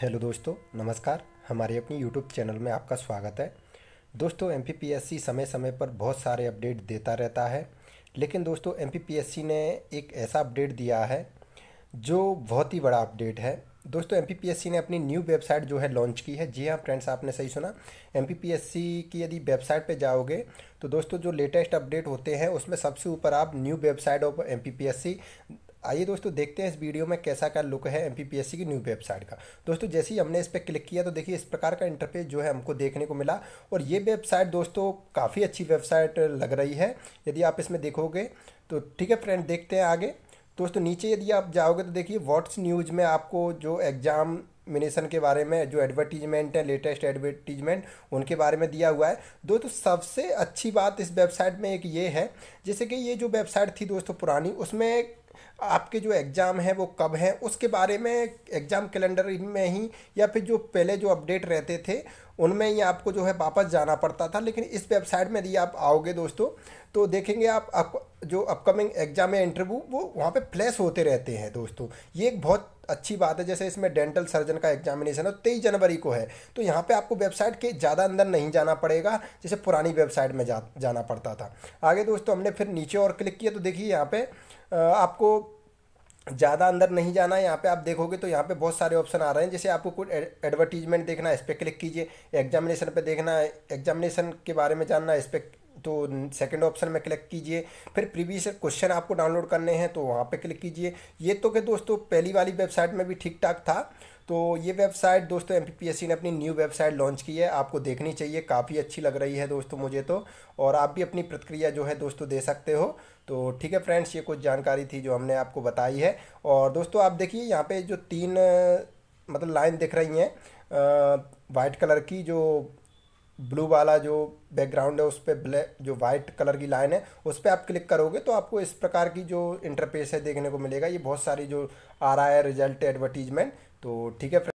hello दोस्तों नमस्कार हमारे अपनी यूट्यूब चैनल में आपका स्वागत है दोस्तों एम समय समय पर बहुत सारे अपडेट देता रहता है लेकिन दोस्तों एम ने एक ऐसा अपडेट दिया है जो बहुत ही बड़ा अपडेट है दोस्तों एम ने अपनी न्यू वेबसाइट जो है लॉन्च की है जी हाँ फ्रेंड्स आपने सही सुना एम की यदि वेबसाइट पे जाओगे तो दोस्तों जो लेटेस्ट अपडेट होते हैं उसमें सबसे ऊपर आप न्यू वेबसाइट ऑफ एम आइए दोस्तों देखते हैं इस वीडियो में कैसा का लुक है एम की न्यू वेबसाइट का दोस्तों जैसे ही हमने इस पर क्लिक किया तो देखिए इस प्रकार का इंटरफेस जो है हमको देखने को मिला और ये वेबसाइट दोस्तों काफ़ी अच्छी वेबसाइट लग रही है यदि आप इसमें देखोगे तो ठीक है फ्रेंड देखते हैं आगे दोस्तों नीचे यदि आप जाओगे तो देखिए व्हाट्स न्यूज़ में आपको जो एग्ज़ाम मिनेशन के बारे में जो एडवर्टीजमेंट है लेटेस्ट एडवर्टीजमेंट उनके बारे में दिया हुआ है दोस्तों सबसे अच्छी बात इस वेबसाइट में एक ये है जैसे कि ये जो वेबसाइट थी दोस्तों पुरानी उसमें आपके जो एग्ज़ाम है वो कब है उसके बारे में एग्ज़ाम कैलेंडर में ही या फिर जो पहले जो अपडेट रहते थे उनमें ही आपको जो है वापस जाना पड़ता था लेकिन इस वेबसाइट में यदि आप आओगे दोस्तों तो देखेंगे आप, आप जो अपकमिंग एग्ज़ाम या इंटरव्यू वो वहाँ पे फ्लैश होते रहते हैं दोस्तों ये एक बहुत अच्छी बात है जैसे इसमें डेंटल सर्जन का एग्जामिनेशन है तेईस जनवरी को है तो यहाँ पे आपको वेबसाइट के ज़्यादा अंदर नहीं जाना पड़ेगा जैसे पुरानी वेबसाइट में जा, जाना पड़ता था आगे दोस्तों हमने फिर नीचे और क्लिक किया तो देखिए यहाँ पर आपको ज़्यादा अंदर नहीं जाना है यहाँ पे आप देखोगे तो यहाँ पे बहुत सारे ऑप्शन आ रहे हैं जैसे आपको कुछ एडवर्टीजमेंट देखना है इस पर क्लिक कीजिए एग्जामिनेशन पे देखना है एग्जामिनेशन के बारे में जानना है इस पर तो सेकंड ऑप्शन में क्लिक कीजिए फिर प्रीवियस क्वेश्चन आपको डाउनलोड करने हैं तो वहाँ पे क्लिक कीजिए ये तो कि दोस्तों पहली वाली वेबसाइट में भी ठीक ठाक था तो ये वेबसाइट दोस्तों एम ने अपनी न्यू वेबसाइट लॉन्च की है आपको देखनी चाहिए काफ़ी अच्छी लग रही है दोस्तों मुझे तो और आप भी अपनी प्रतिक्रिया जो है दोस्तों दे सकते हो तो ठीक है फ्रेंड्स ये कुछ जानकारी थी जो हमने आपको बताई है और दोस्तों आप देखिए यहाँ पर जो तीन मतलब लाइन दिख रही हैं वाइट कलर की जो ब्लू वाला जो बैकग्राउंड है उस पर ब्लैक जो वाइट कलर की लाइन है उस पर आप क्लिक करोगे तो आपको इस प्रकार की जो इंटरफेस है देखने को मिलेगा ये बहुत सारी जो आ रहा है रिजल्ट एडवर्टीजमेंट तो ठीक है